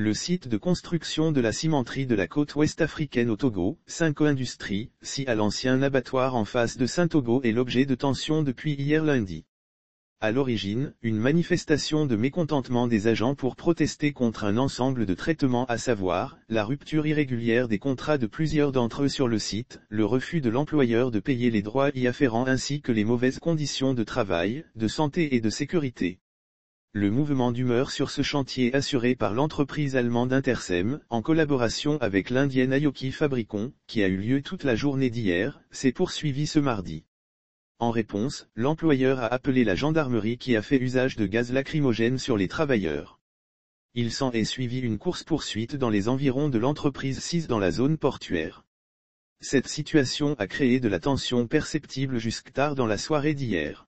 le site de construction de la cimenterie de la côte ouest africaine au Togo, 5 Industries, si à l'ancien abattoir en face de Saint-Togo est l'objet de tensions depuis hier lundi. À l'origine, une manifestation de mécontentement des agents pour protester contre un ensemble de traitements à savoir, la rupture irrégulière des contrats de plusieurs d'entre eux sur le site, le refus de l'employeur de payer les droits y afférents ainsi que les mauvaises conditions de travail, de santé et de sécurité. Le mouvement d'humeur sur ce chantier assuré par l'entreprise allemande Intersem, en collaboration avec l'indienne Ayoki Fabricon, qui a eu lieu toute la journée d'hier, s'est poursuivi ce mardi. En réponse, l'employeur a appelé la gendarmerie qui a fait usage de gaz lacrymogène sur les travailleurs. Il s'en est suivi une course-poursuite dans les environs de l'entreprise 6 dans la zone portuaire. Cette situation a créé de la tension perceptible jusque tard dans la soirée d'hier.